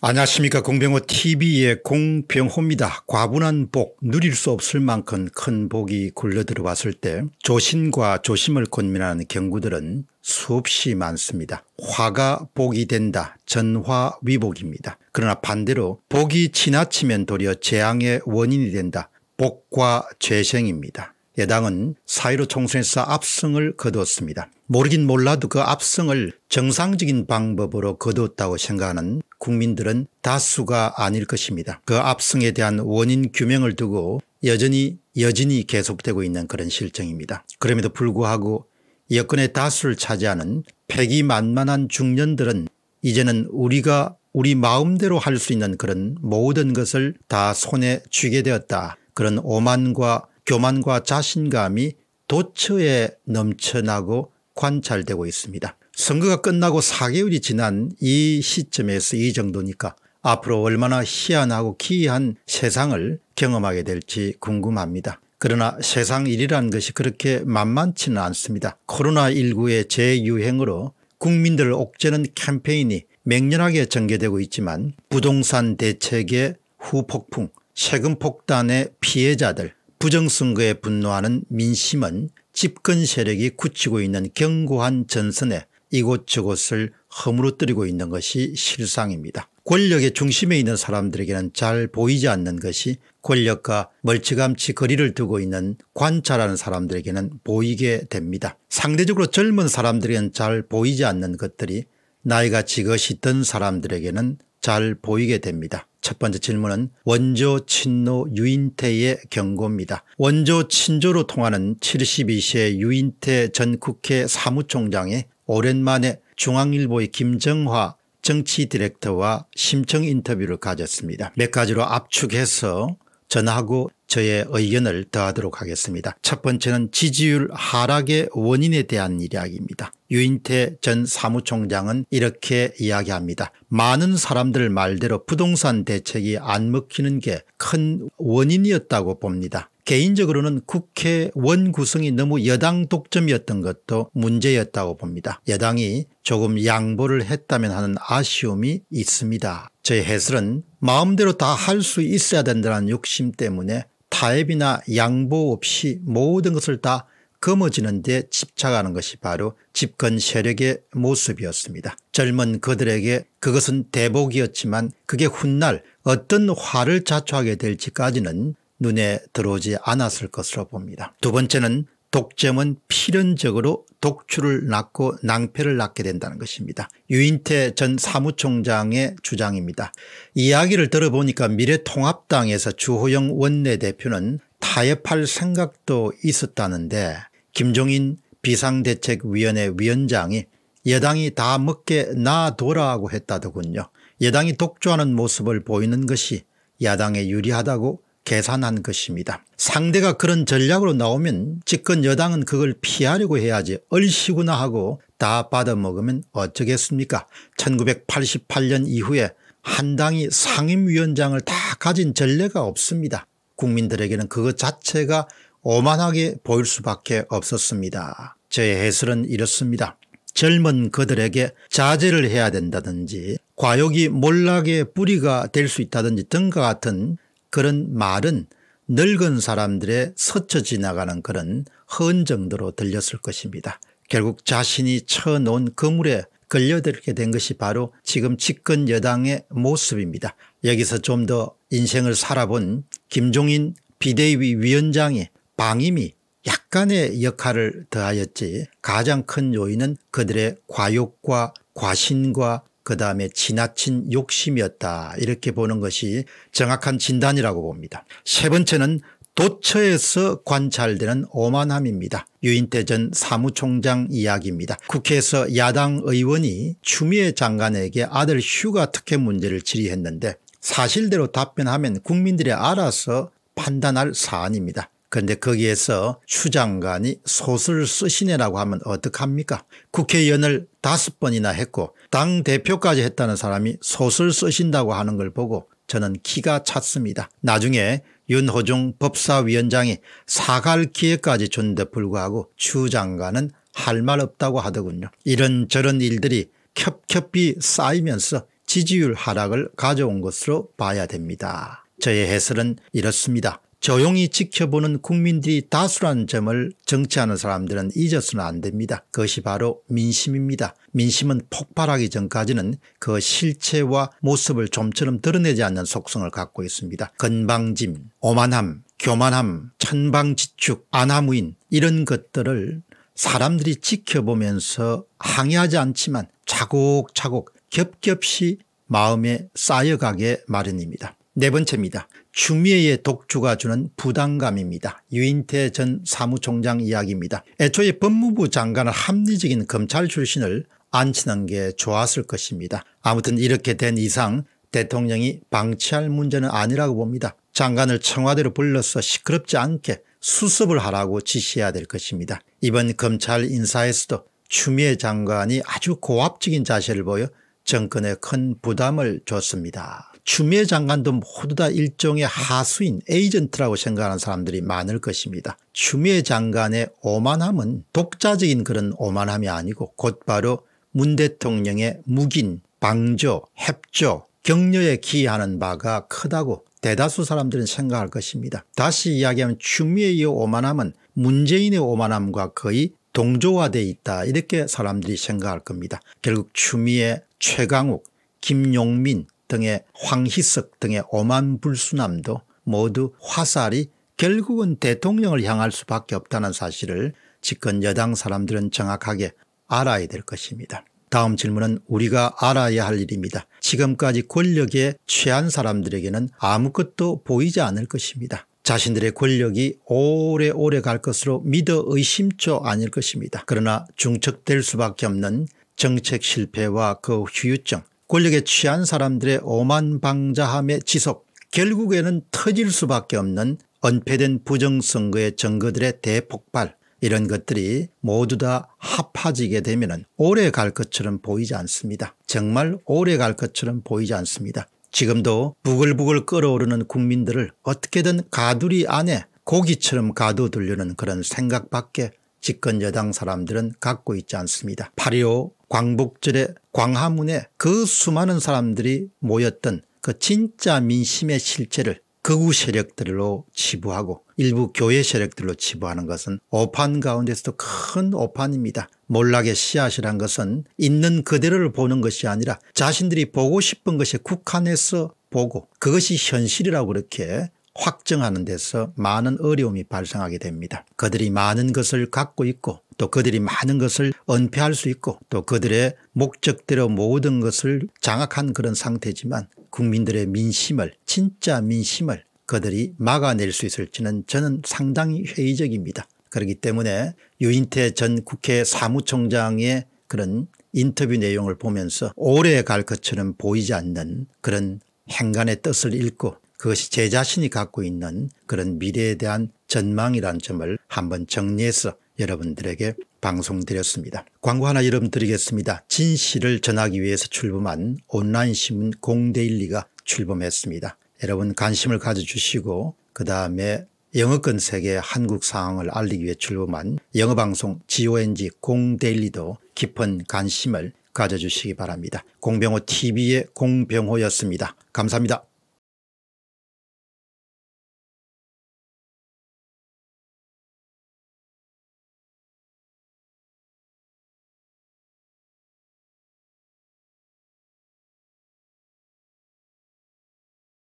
안녕하십니까 공병호 tv의 공병호입니다. 과분한 복 누릴 수 없을 만큼 큰 복이 굴러들어왔을 때 조신과 조심을 권면하는 경구들은 수없이 많습니다. 화가 복이 된다 전화위복입니다. 그러나 반대로 복이 지나치면 도리어 재앙의 원인이 된다 복과 재생입니다. 예당은 사이로 총선에서 압승을 거두었습니다. 모르긴 몰라도 그 압승을 정상적인 방법으로 거두었다고 생각하는 국민들은 다수가 아닐 것입니다. 그 압승에 대한 원인 규명을 두고 여전히 여진이 계속되고 있는 그런 실정입니다. 그럼에도 불구하고 여권의 다수를 차지하는 패기만만한 중년들은 이제는 우리가 우리 마음대로 할 수 있는 그런 모든 것을 다 손에 쥐게 되었다. 그런 오만과 교만과 자신감이 도처에 넘쳐나고 관찰되고 있습니다. 선거가 끝나고 4개월이 지난 이 시점에서 이 정도니까 앞으로 얼마나 희한하고 기이한 세상을 경험하게 될지 궁금합니다. 그러나 세상 일이라는 것이 그렇게 만만치는 않습니다. 코로나19의 재유행으로 국민들을 옥죄는 캠페인이 맹렬하게 전개되고 있지만 부동산 대책의 후폭풍, 세금 폭탄의 피해자들, 부정선거에 분노하는 민심은 집권 세력이 굳히고 있는 견고한 전선에 이곳저곳을 허물어뜨리고 있는 것이 실상입니다. 권력의 중심에 있는 사람들에게는 잘 보이지 않는 것이 권력과 멀찌감치 거리를 두고 있는 관찰하는 사람들에게는 보이게 됩니다. 상대적으로 젊은 사람들에게는 잘 보이지 않는 것들이 나이가 지긋이 든 사람들에게는 잘 보이게 됩니다. 첫 번째 질문은 원조 친노 유인태의 경고입니다. 원조 친조로 통하는 72세 유인태 전 국회 사무총장이 오랜만에 중앙일보의 김정화 정치 디렉터와 심층 인터뷰를 가졌습니다. 몇 가지로 압축해서 전하고 저의 의견을 더하도록 하겠습니다. 첫 번째는 지지율 하락의 원인에 대한 이야기입니다. 유인태 전 사무총장은 이렇게 이야기합니다. 많은 사람들 말대로 부동산 대책이 안 먹히는 게 큰 원인이었다고 봅니다. 개인적으로는 국회원 구성이 너무 여당 독점이었던 것도 문제였다고 봅니다. 여당이 조금 양보를 했다면 하는 아쉬움이 있습니다. 저 해설은 마음대로 다 할 수 있어야 된다는 욕심 때문에 타협이나 양보 없이 모든 것을 다 거머쥐는 데 집착하는 것이 바로 집권 세력의 모습이었습니다. 젊은 그들에게 그것은 대복이었지만 그게 훗날 어떤 화를 자초하게 될지까지는 눈에 들어오지 않았을 것으로 봅니다. 두 번째는 독점은 필연적으로 독출을 낳고 낭패를 낳게 된다는 것입니다. 유인태 전 사무총장의 주장입니다. 이야기를 들어보니까 미래통합당에서 주호영 원내대표는 타협할 생각도 있었다는데 김종인 비상대책위원회 위원장이 여당이 다 먹게 놔둬라고 했다더군요. 여당이 독주하는 모습을 보이는 것이 야당에 유리하다고 계산한 것입니다. 상대가 그런 전략으로 나오면 집권 여당은 그걸 피하려고 해야지 얼씨구나 하고 다 받아먹으면 어쩌겠습니까 1988년 이후에 한당이 상임위원장을 다 가진 전례가 없습니다. 국민들에게는 그것 자체가 오만하게 보일 수밖에 없었습니다. 제 해설은 이렇습니다. 젊은 그들에게 자제를 해야 된다든지 과욕이 몰락의 뿌리가 될 수 있다든지 등과 같은 그런 말은 늙은 사람들의 스쳐 지나가는 그런 헌정도로 들렸을 것입니다. 결국 자신이 쳐놓은 그물에 걸려들게 된 것이 바로 지금 집권 여당의 모습입니다. 여기서 좀 더 인생을 살아본 김종인 비대위 위원장의 방임이 약간의 역할을 더하였지 가장 큰 요인은 그들의 과욕과 과신과 그 다음에 지나친 욕심이었다 이렇게 보는 것이 정확한 진단이라고 봅니다. 세 번째는 도처에서 관찰되는 오만함입니다. 유인태 전 사무총장 이야기입니다. 국회에서 야당 의원이 추미애 장관에게 아들 휴가 특혜 문제를 질의했는데 사실대로 답변하면 국민들이 알아서 판단할 사안입니다. 그런데 거기에서 추장관이 소설 쓰시네라고 하면 어떡합니까 국회의원을 다섯 번이나 했고 당대표까지 했다는 사람이 소설 쓰신다고 하는 걸 보고 저는 기가 찼습니다. 나중에 윤호중 법사위원장이 사갈 기회까지 준 데 불구하고 추 장관은 할 말 없다고 하더군요. 이런저런 일들이 겹겹이 쌓이면서 지지율 하락을 가져온 것으로 봐야 됩니다. 저의 해설은 이렇습니다. 조용히 지켜보는 국민들이 다수라는 점을 정치하는 사람들은 잊어서는 안 됩니다. 그것이 바로 민심입니다. 민심은 폭발하기 전까지는 그 실체와 모습을 좀처럼 드러내지 않는 속성을 갖고 있습니다. 건방짐, 오만함, 교만함, 천방지축, 안하무인 이런 것들을 사람들이 지켜보면서 항의하지 않지만 차곡차곡 겹겹이 마음에 쌓여가게 마련입니다. 네 번째입니다. 추미애의 독주가 주는 부담감입니다. 유인태 전 사무총장 이야기입니다. 애초에 법무부 장관을 합리적인 검찰 출신을 앉히는 게 좋았을 것입니다. 아무튼 이렇게 된 이상 대통령이 방치할 문제는 아니라고 봅니다. 장관을 청와대로 불러서 시끄럽지 않게 수습을 하라고 지시해야 될 것입니다. 이번 검찰 인사에서도 추미애 장관이 아주 고압적인 자세를 보여 정권에 큰 부담을 줬습니다. 추미애 장관도 모두 다 일종의 하수인 에이전트라고 생각하는 사람들이 많을 것입니다. 추미애 장관의 오만함은 독자적인 그런 오만함이 아니고 곧바로 문 대통령의 묵인 방조 협조 격려에 기여하는 바가 크다고 대다수 사람들은 생각할 것입니다. 다시 이야기하면 추미애의 오만함은 문재인의 오만함과 거의 동조화돼 있다 이렇게 사람들이 생각할 겁니다. 결국 추미애, 최강욱, 김용민, 등의 황희석 등의 오만불순함도 모두 화살이 결국은 대통령을 향할 수밖에 없다는 사실을 집권 여당 사람들은 정확하게 알아야 될 것입니다. 다음 질문은 우리가 알아야 할 일입니다. 지금까지 권력에 취한 사람들에게는 아무것도 보이지 않을 것입니다. 자신들의 권력이 오래오래 갈 것으로 믿어 의심초 아닐 것입니다. 그러나 중첩될 수밖에 없는 정책 실패와 그 후유증 권력에 취한 사람들의 오만방자함의 지속 결국에는 터질 수밖에 없는 은폐된 부정선거의 증거들의 대폭발 이런 것들이 모두 다합하지게 되면 오래 갈 것처럼 보이지 않습니다. 정말 오래 갈 것처럼 보이지 않습니다. 지금도 부글부글 끓어오르는 국민들을 어떻게든 가두리 안에 고기처럼 가둬두려는 그런 생각밖에 집권 여당 사람들은 갖고 있지 않습니다. 8.25 광복절에 광화문에 그 수많은 사람들이 모였던 그 진짜 민심의 실체를 극우 세력들로 치부하고 일부 교회 세력들로 치부하는 것은 오판 가운데서도 큰 오판입니다. 몰락의 씨앗이란 것은 있는 그대로를 보는 것이 아니라 자신들이 보고 싶은 것에 국한해서 보고 그것이 현실이라고 그렇게 확정하는 데서 많은 어려움이 발생하게 됩니다. 그들이 많은 것을 갖고 있고 또 그들이 많은 것을 은폐할 수 있고 또 그들의 목적대로 모든 것을 장악한 그런 상태지만 국민들의 민심을 진짜 민심을 그들이 막아낼 수 있을지는 저는 상당히 회의적입니다. 그렇기 때문에 유인태 전 국회 사무총장의 그런 인터뷰 내용을 보면서 오래 갈 것처럼 보이지 않는 그런 행간의 뜻을 읽고 그것이 제 자신이 갖고 있는 그런 미래에 대한 전망이란 점을 한번 정리해서 여러분들에게 방송드렸습니다. 광고 하나 여러분 드리겠습니다. 진실을 전하기 위해서 출범한 온라인 신문 공데일리가 출범했습니다. 여러분 관심을 가져주시고 그 다음에 영어권 세계 한국 상황을 알리기 위해 출범한 영어방송 GONG 공데일리도 깊은 관심을 가져주시기 바랍니다. 공병호 TV의 공병호였습니다. 감사합니다.